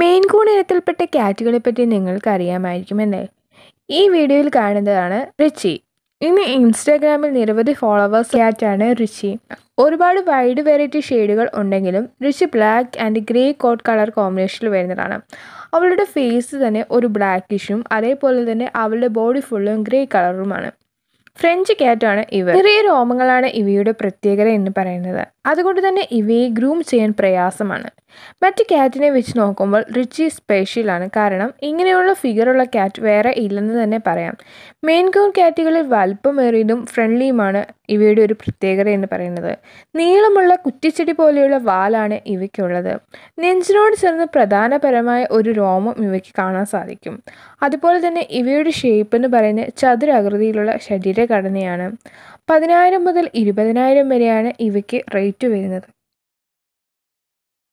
മെയിൻകൂൺ ഇനത്തിൽപ്പെട്ട കാറ്റുകളെ പറ്റി നിങ്ങൾക്ക് അറിയാമായിരിക്കുമെന്നേ ഈ വീഡിയോയിൽ കാണുന്നതാണ് റിച്ചി ഇന്ന് ഇൻസ്റ്റാഗ്രാമിൽ നിരവധി ഫോളോവേഴ്സ് കാറ്റാണ് റിച്ചി ഒരുപാട് വൈഡ് വെറൈറ്റി ഷെയ്ഡുകൾ ഉണ്ടെങ്കിലും rich black and grey coat colour കോമ്പിനേഷനിൽ വരുന്നതാണ് അവളുടെ ഫേസ് തന്നെ ഒരു ബ്ലാക്കിഷും അതേപോലെ തന്നെ അവളുടെ ബോഡി ഫുള്ളും ഗ്രേ കളറുമാണ് ഫ്രഞ്ച് കാറ്റാണ് ഇവ ചെറിയ രോമങ്ങളാണ് ഇവയുടെ പ്രത്യേകത എന്ന് പറയുന്നത് അതുകൊണ്ട് തന്നെ ഇവയെ ഗ്രൂം ചെയ്യാൻ പ്രയാസമാണ് മറ്റ് ക്യാറ്റിനെ വെച്ച് നോക്കുമ്പോൾ റിച്ചി സ്പെഷ്യലാണ് കാരണം ഇങ്ങനെയുള്ള ഫിഗറുള്ള ക്യാറ്റ് വേറെ ഇല്ലെന്ന് തന്നെ പറയാം മെയിൻ കോർ ക്യാറ്റുകളിൽ വലുപ്പമേറിയതും ഫ്രണ്ട്ലിയുമാണ് ഇവയുടെ ഒരു പ്രത്യേകത എന്ന് പറയുന്നത് നീളമുള്ള കുറ്റിച്ചെടി പോലെയുള്ള വാലാണ് ഇവയ്ക്കുള്ളത് നെഞ്ചിനോട് ചേർന്ന് പ്രധാനപരമായ ഒരു രോമം ഇവയ്ക്ക് കാണാൻ സാധിക്കും അതുപോലെ തന്നെ ഇവയുടെ ഷേപ്പ് എന്ന് പറയുന്നത് ചതുരാകൃതിയിലുള്ള ശരീരഘടനയാണ് പതിനായിരം മുതൽ ഇരുപതിനായിരം വരെയാണ് ഇവയ്ക്ക് റേറ്റ് വരുന്നത്